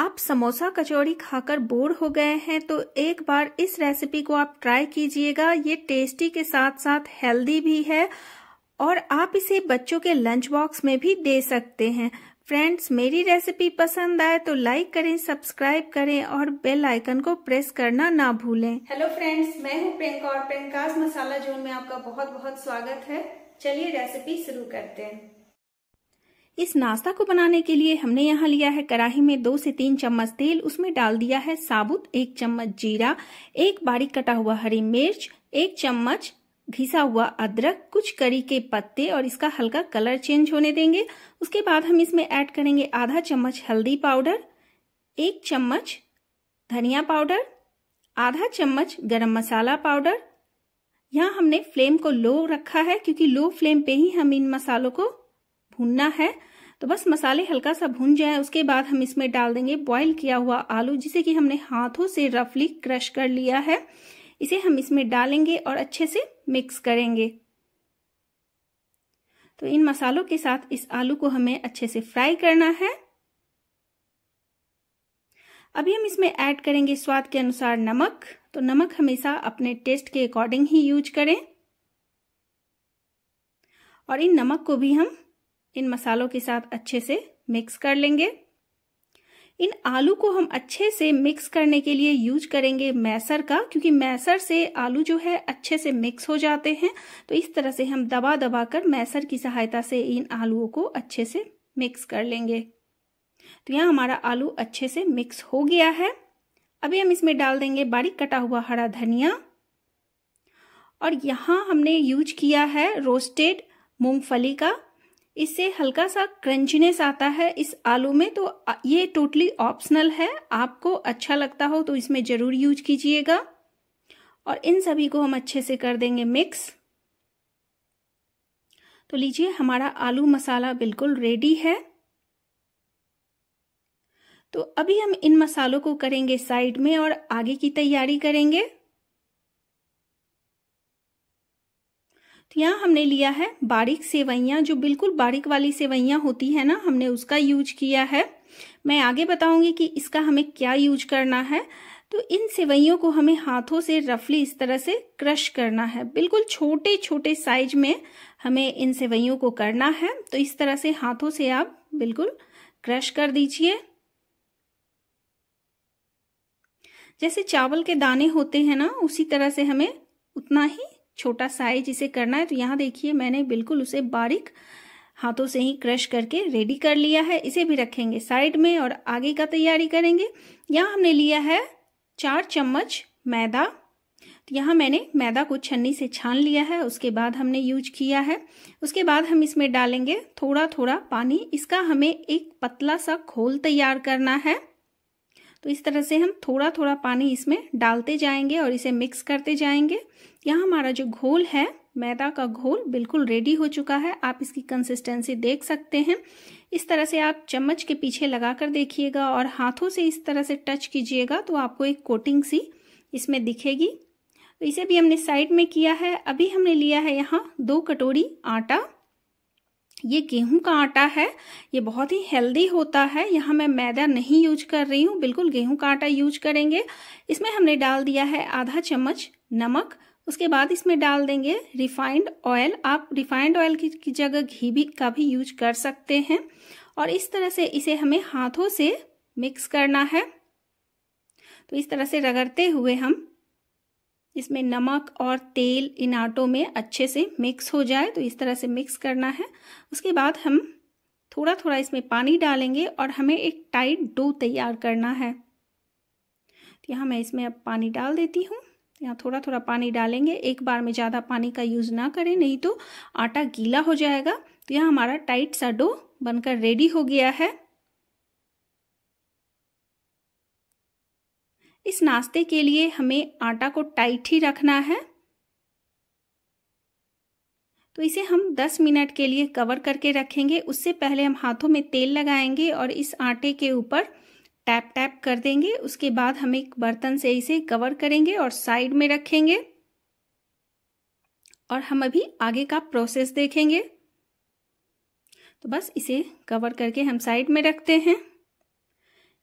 आप समोसा कचौड़ी खाकर बोर हो गए हैं तो एक बार इस रेसिपी को आप ट्राई कीजिएगा ये टेस्टी के साथ साथ हेल्दी भी है और आप इसे बच्चों के लंच बॉक्स में भी दे सकते हैं फ्रेंड्स मेरी रेसिपी पसंद आए तो लाइक करें सब्सक्राइब करें और बेल आइकन को प्रेस करना ना भूलें हेलो फ्रेंड्स मैं हूं प्रियंका और प्रियंकाज मसाला जोन में आपका बहुत बहुत स्वागत है चलिए रेसिपी शुरू करते हैं इस नाश्ता को बनाने के लिए हमने यहाँ लिया है कढ़ाही में दो से तीन चम्मच तेल उसमें डाल दिया है साबुत एक चम्मच जीरा एक बारीक कटा हुआ हरी मिर्च एक चम्मच घिसा हुआ अदरक कुछ करी के पत्ते और इसका हल्का कलर चेंज होने देंगे उसके बाद हम इसमें ऐड करेंगे आधा चम्मच हल्दी पाउडर एक चम्मच धनिया पाउडर आधा चम्मच गरम मसाला पाउडर यहाँ हमने फ्लेम को लो रखा है क्योंकि लो फ्लेम पे ही हम इन मसालों को भूनना है तो बस मसाले हल्का सा भून जाए उसके बाद हम इसमें डाल देंगे बॉईल किया हुआ आलू जिसे कि हमने हाथों से रफली क्रश कर लिया है इसे हम इसमें डालेंगे और अच्छे से मिक्स करेंगे तो इन मसालों के साथ इस आलू को हमें अच्छे से फ्राई करना है अभी हम इसमें ऐड करेंगे स्वाद के अनुसार नमक तो नमक हमेशा अपने टेस्ट के अकॉर्डिंग ही यूज करें और इन नमक को भी हम इन मसालों के साथ अच्छे से मिक्स कर लेंगे इन आलू को हम अच्छे से मिक्स करने के लिए यूज करेंगे मैसर का क्योंकि मैसर से आलू जो है अच्छे से मिक्स हो जाते हैं तो इस तरह से हम दबा दबा कर मैसर की सहायता से इन आलूओं को अच्छे से मिक्स कर लेंगे तो यहाँ हमारा आलू अच्छे से मिक्स हो गया है अभी हम इसमें डाल देंगे बारीक कटा हुआ हरा धनिया और यहाँ हमने यूज किया है रोस्टेड मूंगफली का इससे हल्का सा क्रंचीनेस आता है इस आलू में तो ये टोटली ऑप्शनल है आपको अच्छा लगता हो तो इसमें ज़रूर यूज कीजिएगा और इन सभी को हम अच्छे से कर देंगे मिक्स तो लीजिए हमारा आलू मसाला बिल्कुल रेडी है तो अभी हम इन मसालों को करेंगे साइड में और आगे की तैयारी करेंगे तो यहाँ हमने लिया है बारीक सेवैयाँ जो बिल्कुल बारीक वाली सेवैयाँ होती है ना हमने उसका यूज किया है मैं आगे बताऊंगी कि इसका हमें क्या यूज करना है तो इन सेवैयों को हमें हाथों से रफली इस तरह से क्रश करना है बिल्कुल छोटे छोटे साइज में हमें इन सेवैयों को करना है तो इस तरह से हाथों से आप बिल्कुल क्रश कर दीजिए जैसे चावल के दाने होते हैं ना उसी तरह से हमें उतना ही छोटा साइज इसे करना है तो यहाँ देखिए मैंने बिल्कुल उसे बारीक हाथों से ही क्रश करके रेडी कर लिया है इसे भी रखेंगे साइड में और आगे का तैयारी करेंगे यहाँ हमने लिया है चार चम्मच मैदा तो यहाँ मैंने मैदा को छन्नी से छान लिया है उसके बाद हमने यूज किया है उसके बाद हम इसमें डालेंगे थोड़ा थोड़ा पानी इसका हमें एक पतला सा घोल तैयार करना है तो इस तरह से हम थोड़ा थोड़ा पानी इसमें डालते जाएंगे और इसे मिक्स करते जाएंगे यहाँ हमारा जो घोल है मैदा का घोल बिल्कुल रेडी हो चुका है आप इसकी कंसिस्टेंसी देख सकते हैं इस तरह से आप चम्मच के पीछे लगा कर देखिएगा और हाथों से इस तरह से टच कीजिएगा तो आपको एक कोटिंग सी इसमें दिखेगी तो इसे भी हमने साइड में किया है अभी हमने लिया है यहाँ दो कटोरी आटा ये गेहूं का आटा है ये बहुत ही हेल्दी होता है यहाँ मैं मैदा नहीं यूज कर रही हूँ बिल्कुल गेहूं का आटा यूज करेंगे इसमें हमने डाल दिया है आधा चम्मच नमक उसके बाद इसमें डाल देंगे रिफाइंड ऑयल आप रिफाइंड ऑयल की, की जगह घी भी का भी यूज कर सकते हैं और इस तरह से इसे हमें हाथों से मिक्स करना है तो इस तरह से रगड़ते हुए हम इसमें नमक और तेल इन आटों में अच्छे से मिक्स हो जाए तो इस तरह से मिक्स करना है उसके बाद हम थोड़ा थोड़ा इसमें पानी डालेंगे और हमें एक टाइट डो तैयार करना है तो यहाँ मैं इसमें अब पानी डाल देती हूँ यहाँ थोड़ा थोड़ा पानी डालेंगे एक बार में ज़्यादा पानी का यूज़ ना करें नहीं तो आटा गीला हो जाएगा तो यहाँ हमारा टाइट सा डो बनकर रेडी हो गया है इस नाश्ते के लिए हमें आटा को टाइट ही रखना है तो इसे हम 10 मिनट के लिए कवर करके रखेंगे उससे पहले हम हाथों में तेल लगाएंगे और इस आटे के ऊपर टैप टैप कर देंगे उसके बाद हम एक बर्तन से इसे कवर करेंगे और साइड में रखेंगे और हम अभी आगे का प्रोसेस देखेंगे तो बस इसे कवर करके हम साइड में रखते हैं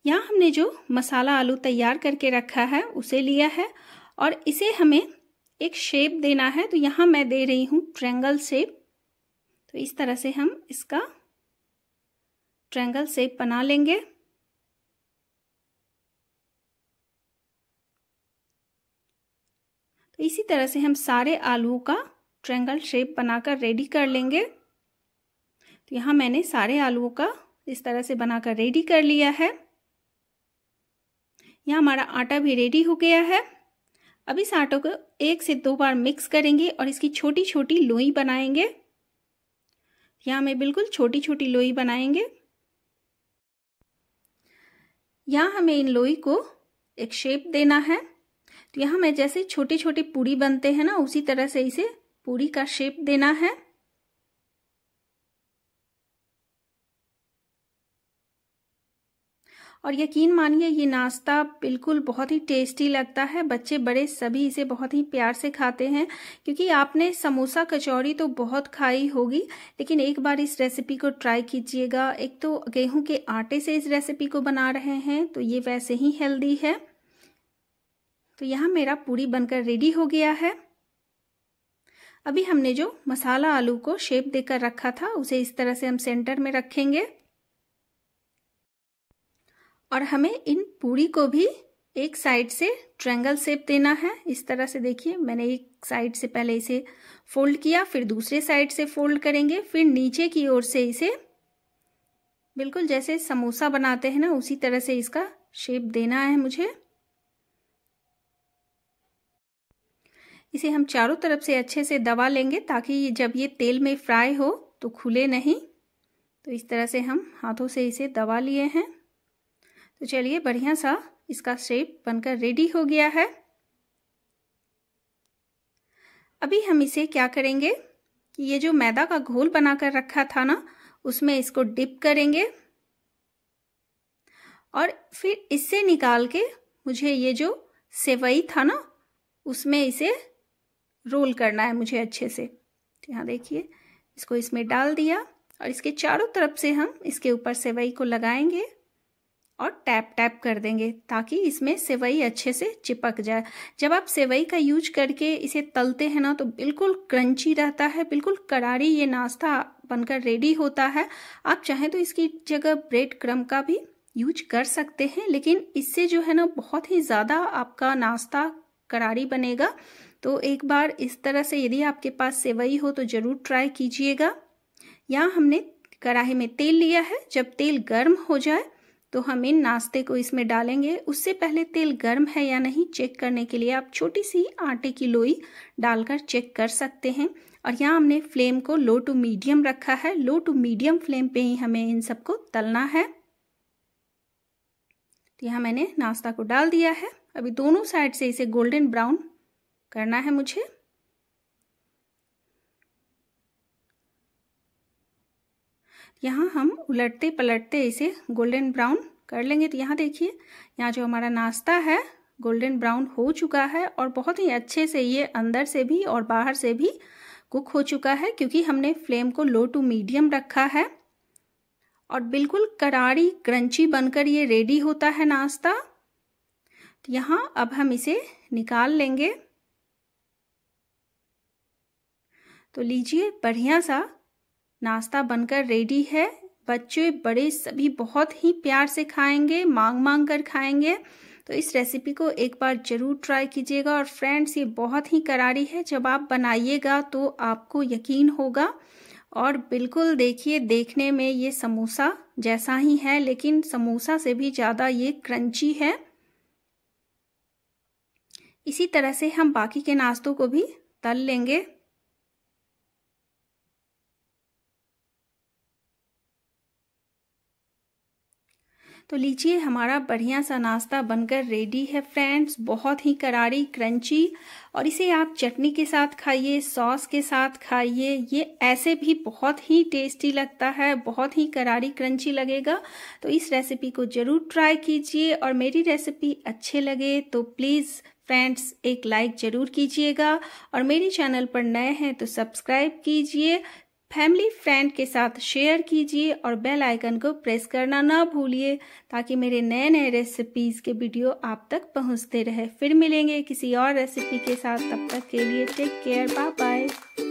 यहाँ हमने जो मसाला आलू तैयार करके रखा है उसे लिया है और इसे हमें एक शेप देना है तो यहाँ मैं दे रही हूँ ट्रेंगल शेप तो इस तरह से हम इसका ट्रेंगल शेप बना लेंगे तो इसी तरह से हम सारे आलू का ट्रेंगल शेप बनाकर रेडी कर लेंगे तो यहाँ मैंने सारे आलू का इस तरह से बनाकर रेडी कर लिया है यहाँ हमारा आटा भी रेडी हो गया है अब इस आटे को एक से दो बार मिक्स करेंगे और इसकी छोटी छोटी लोई बनाएंगे यहाँ हमें बिल्कुल छोटी छोटी लोई बनाएंगे यहाँ हमें इन लोई को एक शेप देना है तो यहाँ मैं जैसे छोटे छोटे पूड़ी बनते हैं ना उसी तरह से इसे पूड़ी का शेप देना है और यकीन मानिए ये नाश्ता बिल्कुल बहुत ही टेस्टी लगता है बच्चे बड़े सभी इसे बहुत ही प्यार से खाते हैं क्योंकि आपने समोसा कचौड़ी तो बहुत खाई होगी लेकिन एक बार इस रेसिपी को ट्राई कीजिएगा एक तो गेहूं के आटे से इस रेसिपी को बना रहे हैं तो ये वैसे ही हेल्दी है तो यहाँ मेरा पूरी बनकर रेडी हो गया है अभी हमने जो मसाला आलू को शेप देकर रखा था उसे इस तरह से हम सेंटर में रखेंगे और हमें इन पूरी को भी एक साइड से ट्रैंगल शेप देना है इस तरह से देखिए मैंने एक साइड से पहले इसे फोल्ड किया फिर दूसरे साइड से फोल्ड करेंगे फिर नीचे की ओर से इसे बिल्कुल जैसे समोसा बनाते हैं ना उसी तरह से इसका शेप देना है मुझे इसे हम चारों तरफ से अच्छे से दबा लेंगे ताकि जब ये तेल में फ्राई हो तो खुले नहीं तो इस तरह से हम हाथों से इसे दबा लिए हैं तो चलिए बढ़िया सा इसका शेप बनकर रेडी हो गया है अभी हम इसे क्या करेंगे कि ये जो मैदा का घोल बनाकर रखा था ना उसमें इसको डिप करेंगे और फिर इससे निकाल के मुझे ये जो सेवई था ना उसमें इसे रोल करना है मुझे अच्छे से यहाँ देखिए इसको इसमें डाल दिया और इसके चारों तरफ से हम इसके ऊपर सेवई को लगाएंगे और टैप टैप कर देंगे ताकि इसमें सेवई अच्छे से चिपक जाए जब आप सेवई का यूज करके इसे तलते हैं ना तो बिल्कुल क्रंची रहता है बिल्कुल करारी ये नाश्ता बनकर रेडी होता है आप चाहें तो इसकी जगह ब्रेड क्रम का भी यूज कर सकते हैं लेकिन इससे जो है ना बहुत ही ज़्यादा आपका नाश्ता करारी बनेगा तो एक बार इस तरह से यदि आपके पास सेवई हो तो ज़रूर ट्राई कीजिएगा यहाँ हमने कढ़ाई में तेल लिया है जब तेल गर्म हो जाए तो हम इन नाश्ते को इसमें डालेंगे उससे पहले तेल गर्म है या नहीं चेक करने के लिए आप छोटी सी आटे की लोई डालकर चेक कर सकते हैं और यहाँ हमने फ्लेम को लो टू मीडियम रखा है लो टू मीडियम फ्लेम पे ही हमें इन सबको तलना है तो यहाँ मैंने नाश्ता को डाल दिया है अभी दोनों साइड से इसे गोल्डन ब्राउन करना है मुझे यहाँ हम उलटते पलटते इसे गोल्डन ब्राउन कर लेंगे तो यहाँ देखिए यहाँ जो हमारा नाश्ता है गोल्डन ब्राउन हो चुका है और बहुत ही अच्छे से ये अंदर से भी और बाहर से भी कुक हो चुका है क्योंकि हमने फ्लेम को लो टू मीडियम रखा है और बिल्कुल करारी क्रंची बनकर ये रेडी होता है नाश्ता तो यहाँ अब हम इसे निकाल लेंगे तो लीजिए बढ़िया सा नाश्ता बनकर रेडी है बच्चे बड़े सभी बहुत ही प्यार से खाएंगे मांग मांग कर खाएंगे तो इस रेसिपी को एक बार ज़रूर ट्राई कीजिएगा और फ्रेंड्स ये बहुत ही करारी है जब आप बनाइएगा तो आपको यकीन होगा और बिल्कुल देखिए देखने में ये समोसा जैसा ही है लेकिन समोसा से भी ज़्यादा ये क्रंची है इसी तरह से हम बाकी के नाश्तों को भी तल लेंगे तो लीजिए हमारा बढ़िया सा नाश्ता बनकर रेडी है फ्रेंड्स बहुत ही करारी क्रंची और इसे आप चटनी के साथ खाइए सॉस के साथ खाइए ये ऐसे भी बहुत ही टेस्टी लगता है बहुत ही करारी क्रंची लगेगा तो इस रेसिपी को ज़रूर ट्राई कीजिए और मेरी रेसिपी अच्छे लगे तो प्लीज़ फ्रेंड्स एक लाइक ज़रूर कीजिएगा और मेरे चैनल पर नए हैं तो सब्सक्राइब कीजिए फैमिली फ्रेंड के साथ शेयर कीजिए और बेल आइकन को प्रेस करना ना भूलिए ताकि मेरे नए नए रेसिपीज़ के वीडियो आप तक पहुंचते रहे फिर मिलेंगे किसी और रेसिपी के साथ तब तक के लिए टेक केयर बाय बाय